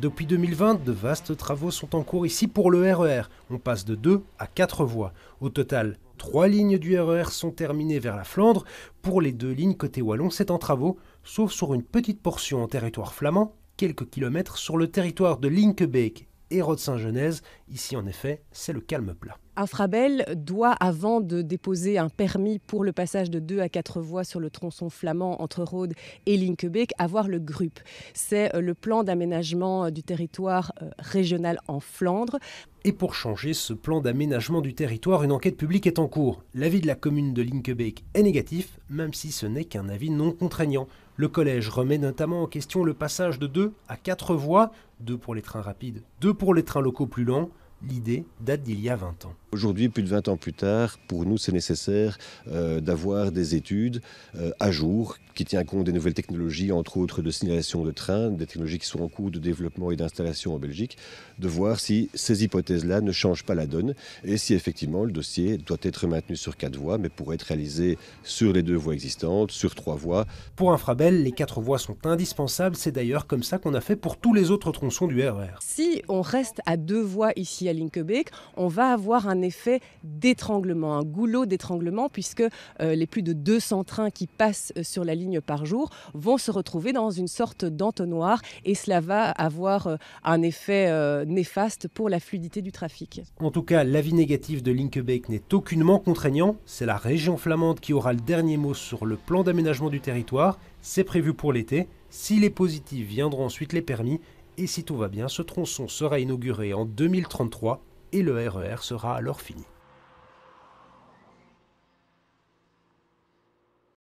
Depuis 2020, de vastes travaux sont en cours ici pour le RER. E On passe de 2 à 4 voies. Au total, 3 lignes du RER e sont terminées vers la Flandre. Pour les deux lignes côté wallon, c'est en travaux, sauf sur une petite portion en territoire flamand, quelques kilomètres sur le territoire de Linkebeek et Rode-Saint-Genèse. Ici, en effet, c'est le calme plat. Infrabel doit, avant de déposer un permis pour le passage de 2 à 4 voies sur le tronçon flamand entre Rhodes et Linkebeek, avoir le GRUP. C'est euh, le plan d'aménagement euh, du territoire euh, régional en Flandre. Et pour changer ce plan d'aménagement du territoire, une enquête publique est en cours. L'avis de la commune de Linkebeek est négatif, même si ce n'est qu'un avis non contraignant. Le collège remet notamment en question le passage de 2 à 4 voies, 2 pour les trains rapides, 2 pour les trains locaux plus lents l'idée date d'il y a 20 ans. Aujourd'hui, plus de 20 ans plus tard, pour nous, c'est nécessaire euh, d'avoir des études euh, à jour qui tiennent compte des nouvelles technologies, entre autres de signalisation de train, des technologies qui sont en cours de développement et d'installation en Belgique, de voir si ces hypothèses-là ne changent pas la donne et si effectivement le dossier doit être maintenu sur quatre voies, mais pourrait être réalisé sur les deux voies existantes, sur trois voies. Pour Infrabel, les quatre voies sont indispensables. C'est d'ailleurs comme ça qu'on a fait pour tous les autres tronçons du RER. E si on reste à deux voies ici à Linkebeek, on va avoir un effet d'étranglement, un goulot d'étranglement, puisque euh, les plus de 200 trains qui passent euh, sur la ligne par jour vont se retrouver dans une sorte d'entonnoir et cela va avoir euh, un effet néfaste pour la fluidité du trafic. En tout cas, l'avis négatif de Linkebeek n'est aucunement contraignant. C'est la région flamande qui aura le dernier mot sur le plan d'aménagement du territoire. C'est prévu pour l'été. S'il est positif, viendront ensuite les permis et si tout va bien, ce tronçon sera inauguré en 2033 et le RER e sera alors fini.